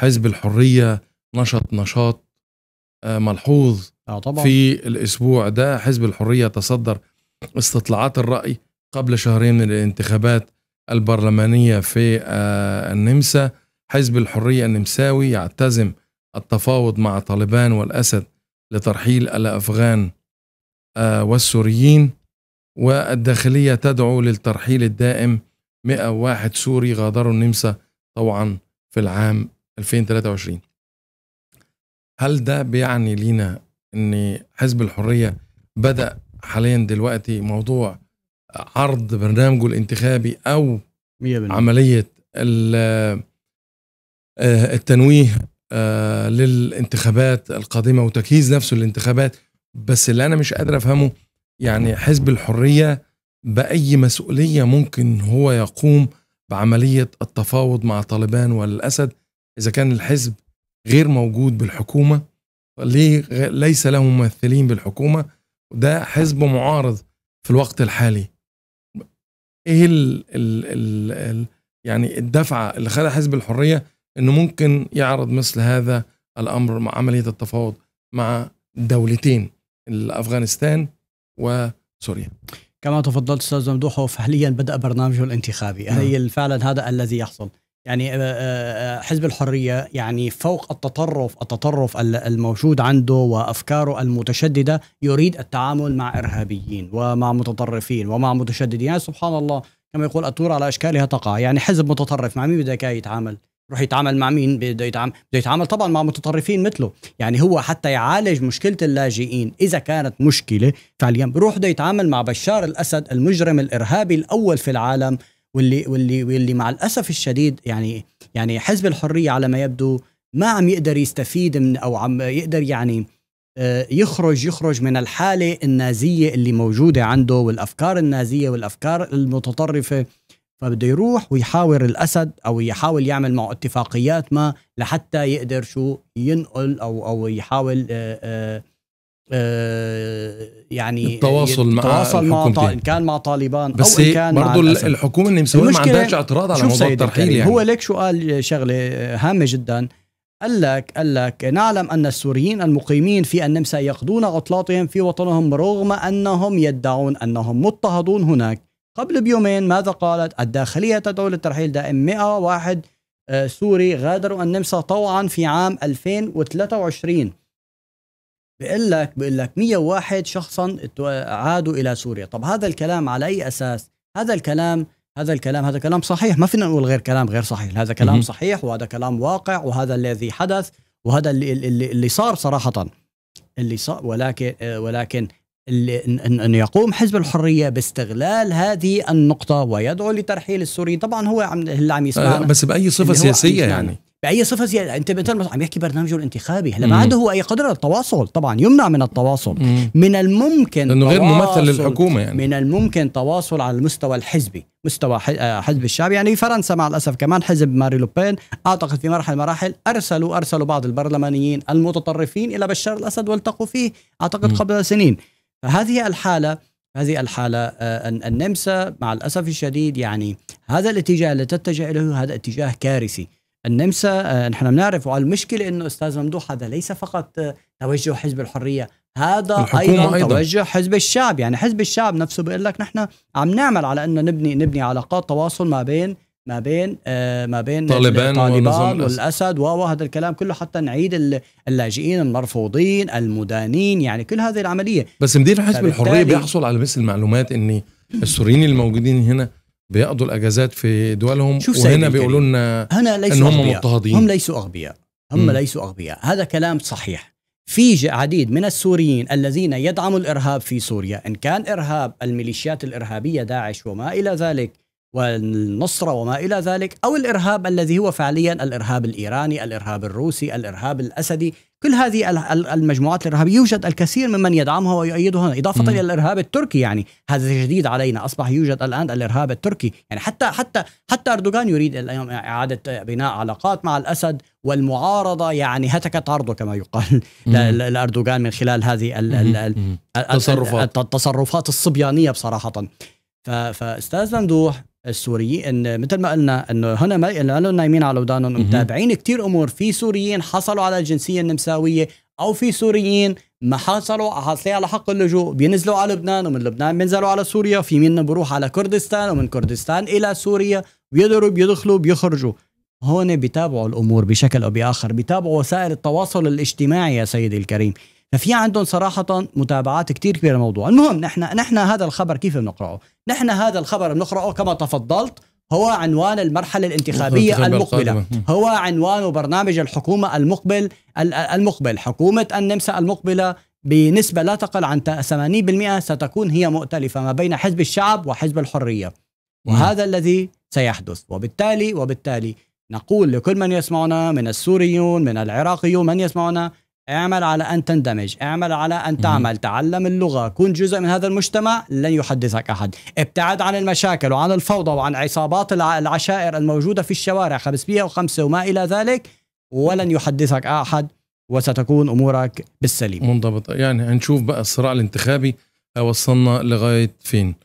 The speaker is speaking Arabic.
حزب الحريه نشط نشاط آه، ملحوظ آه طبعا. في الاسبوع ده حزب الحريه تصدر استطلاعات الراي قبل شهرين من الانتخابات البرلمانيه في آه، النمسا حزب الحريه النمساوي يعتزم التفاوض مع طالبان والاسد لترحيل الافغان آه، والسوريين والداخليه تدعو للترحيل الدائم 101 سوري غادروا النمسا طوعا في العام 2023 هل ده بيعني لينا ان حزب الحريه بدا حاليا دلوقتي موضوع عرض برنامجه الانتخابي او عمليه آه، التنويه آه، للانتخابات القادمه وتجهيز نفسه للانتخابات بس اللي انا مش قادر افهمه يعني حزب الحريه باي مسؤوليه ممكن هو يقوم بعمليه التفاوض مع طالبان والاسد اذا كان الحزب غير موجود بالحكومه ليه ليس له ممثلين بالحكومه وده حزب معارض في الوقت الحالي ايه الـ الـ الـ الـ يعني الدفعه اللي خلى حزب الحريه انه ممكن يعرض مثل هذا الامر مع عمليه التفاوض مع دولتين افغانستان وسوريا كما تفضلت استاذ ممدوح هو فعليا بدا برنامجه الانتخابي نعم. هي فعلا هذا الذي يحصل يعني آه، آه، آه، حزب الحرية يعني فوق التطرف التطرف الموجود عنده وأفكاره المتشددة يريد التعامل مع إرهابيين ومع متطرفين ومع متشددين يعني سبحان الله كما يقول الطور على أشكالها تقع يعني حزب متطرف مع مين بدك يتعامل يروح يتعامل مع مين بده يتعامل بده يتعامل طبعا مع متطرفين مثله يعني هو حتى يعالج مشكله اللاجئين اذا كانت مشكله فعليا بروح بده يتعامل مع بشار الاسد المجرم الارهابي الاول في العالم واللي واللي واللي مع الاسف الشديد يعني يعني حزب الحريه على ما يبدو ما عم يقدر يستفيد من او عم يقدر يعني آه، يخرج يخرج من الحاله النازيه اللي موجوده عنده والافكار النازيه والافكار المتطرفه فبده يروح ويحاور الاسد او يحاول يعمل معه اتفاقيات ما لحتى يقدر شو ينقل او او يحاول آه، آه، آه، يعني التواصل مع التواصل مع طا... ان كان مع طالبان بس او ان كان برضه مع الحكومه النمساويه ما عندهاش اعتراض على موضوع الترحيل يعني, يعني. هو ليك شو قال شغله آه، هامه جدا قال لك قال لك نعلم ان السوريين المقيمين في النمسا يقضون عطلاتهم في وطنهم رغم انهم يدعون انهم مضطهدون هناك قبل بيومين ماذا قالت الداخليه تدعو للترحيل دائم 101 آه، سوري غادروا النمسا طوعا في عام 2023 بقول لك بقول لك 101 شخصا عادوا الى سوريا طب هذا الكلام على اي اساس هذا الكلام هذا الكلام هذا كلام صحيح ما فينا نقول غير كلام غير صحيح هذا كلام صحيح وهذا كلام واقع وهذا الذي حدث وهذا اللي اللي, اللي صار صراحه اللي صار ولكن ولكن اللي ان, أن يقوم حزب الحريه باستغلال هذه النقطه ويدعو لترحيل السوريين طبعا هو عم اللي عم آه، يسمعنا بس باي صفه سياسيه يعني باي صفه زياده انت مثلا عم يحكي برنامجه الانتخابي هلا ما عنده هو اي قدره على التواصل طبعا يمنع من التواصل مم. من الممكن لانه غير ممثل للحكومه يعني من الممكن تواصل على المستوى الحزبي مستوى آه، حزب الشعب يعني فرنسا مع الاسف كمان حزب ماري لوبين اعتقد في مرحله مراحل ارسلوا ارسلوا بعض البرلمانيين المتطرفين الى بشار الاسد والتقوا فيه اعتقد قبل سنين فهذه الحاله هذه الحالة آه، النمسا مع الأسف الشديد يعني هذا الاتجاه اللي تتجه إليه هذا اتجاه كارثي النمسا آه، نحن بنعرف المشكلة انه استاذ ممدوح هذا ليس فقط آه، توجه حزب الحريه هذا أيضا, ايضا توجه حزب الشعب يعني حزب الشعب نفسه بيقول لك نحن عم نعمل على انه نبني نبني علاقات تواصل ما بين ما بين آه ما بين طالبان, طالبان والاسد وهذا الكلام كله حتى نعيد اللاجئين المرفوضين المدانين يعني كل هذه العمليه بس مدير حزب الحريه بيحصل على مثل المعلومات ان السوريين الموجودين هنا بيقضوا الاجازات في دولهم شوف وهنا بيقولوا لنا هنا ليسوا هم مضطهدين هم ليسوا اغبياء هم م. ليسوا اغبياء هذا كلام صحيح في عديد من السوريين الذين يدعموا الارهاب في سوريا ان كان ارهاب الميليشيات الارهابيه داعش وما الى ذلك والنصرة وما إلى ذلك أو الإرهاب الذي هو فعليا الإرهاب الإيراني الإرهاب الروسي الإرهاب الأسدي كل هذه المجموعات الإرهابية يوجد الكثير ممن يدعمها ويؤيدها إضافة م. إلى الإرهاب التركي يعني هذا جديد علينا أصبح يوجد الآن الإرهاب التركي يعني حتى حتى حتى أردوغان يريد اليوم إعادة بناء علاقات مع الأسد والمعارضة يعني هتكت عرضه كما يقال لأردوغان من خلال هذه ال ال ال التصرفات التصرفات الصبيانية بصراحة فأستاذ ممدوح السوري ان مثل ما قلنا انه هنا ما لانه نايمين على ودانهم متابعين كثير امور في سوريين حصلوا على الجنسيه النمساويه او في سوريين ما حصلوا حصلوا على حق اللجوء بينزلوا على لبنان ومن لبنان بينزلوا على سوريا في منا بروح على كردستان ومن كردستان الى سوريا بيقدروا بيدخلوا بيخرجوا هون بيتابعوا الامور بشكل او باخر بيتابعوا وسائل التواصل الاجتماعي يا سيدي الكريم ففي عندهم صراحة متابعات كتير كبيرة الموضوع المهم نحن نحن هذا الخبر كيف بنقرأه نحن هذا الخبر بنقرأه كما تفضلت هو عنوان المرحلة الانتخابية المقبلة هو عنوان برنامج الحكومة المقبل المقبل حكومة النمسا المقبلة بنسبة لا تقل عن 80% ستكون هي مؤتلفة ما بين حزب الشعب وحزب الحرية وهذا الذي سيحدث وبالتالي وبالتالي نقول لكل من يسمعنا من السوريون من العراقيون من يسمعنا اعمل على أن تندمج اعمل على أن تعمل تعلم اللغة كن جزء من هذا المجتمع لن يحدثك أحد ابتعد عن المشاكل وعن الفوضى وعن عصابات العشائر الموجودة في الشوارع 505 وما إلى ذلك ولن يحدثك أحد وستكون أمورك بالسليم منضبط يعني هنشوف بقى الصراع الانتخابي آه، وصلنا لغاية فين